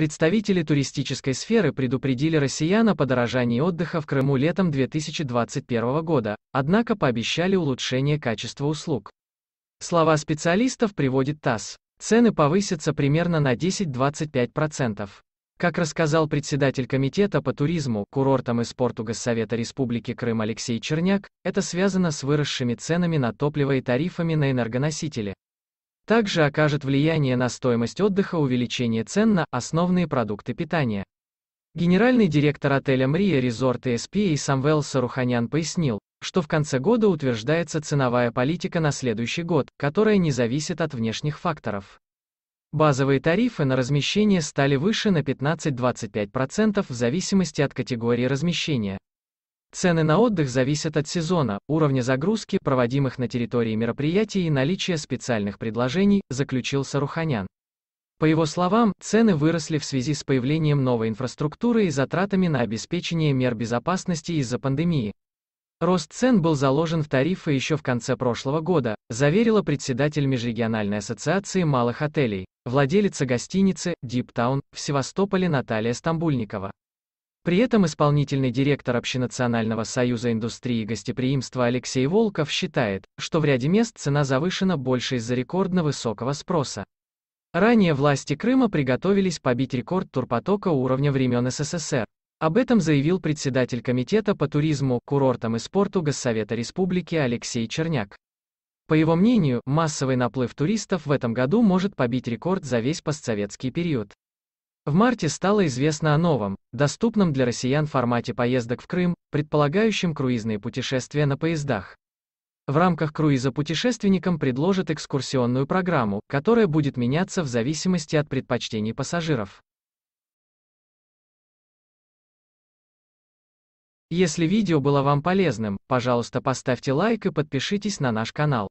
Представители туристической сферы предупредили россиян о подорожании отдыха в Крыму летом 2021 года, однако пообещали улучшение качества услуг. Слова специалистов приводит ТАСС. Цены повысятся примерно на 10-25%. Как рассказал председатель Комитета по туризму, курортам и спорту Госсовета Республики Крым Алексей Черняк, это связано с выросшими ценами на топливо и тарифами на энергоносители, также окажет влияние на стоимость отдыха увеличение цен на основные продукты питания. Генеральный директор отеля «Мрия Резорт СП» и Самвел Саруханян пояснил, что в конце года утверждается ценовая политика на следующий год, которая не зависит от внешних факторов. Базовые тарифы на размещение стали выше на 15-25% в зависимости от категории размещения. Цены на отдых зависят от сезона, уровня загрузки, проводимых на территории мероприятий и наличия специальных предложений, заключил Саруханян. По его словам, цены выросли в связи с появлением новой инфраструктуры и затратами на обеспечение мер безопасности из-за пандемии. Рост цен был заложен в тарифы еще в конце прошлого года, заверила председатель Межрегиональной ассоциации малых отелей, владелица гостиницы «Диптаун» в Севастополе Наталья Стамбульникова. При этом исполнительный директор Общенационального союза индустрии гостеприимства Алексей Волков считает, что в ряде мест цена завышена больше из-за рекордно высокого спроса. Ранее власти Крыма приготовились побить рекорд турпотока уровня времен СССР. Об этом заявил председатель Комитета по туризму, курортам и спорту Госсовета Республики Алексей Черняк. По его мнению, массовый наплыв туристов в этом году может побить рекорд за весь постсоветский период. В марте стало известно о новом, доступном для россиян формате поездок в Крым, предполагающем круизные путешествия на поездах. В рамках круиза путешественникам предложат экскурсионную программу, которая будет меняться в зависимости от предпочтений пассажиров. Если видео было вам полезным, пожалуйста поставьте лайк и подпишитесь на наш канал.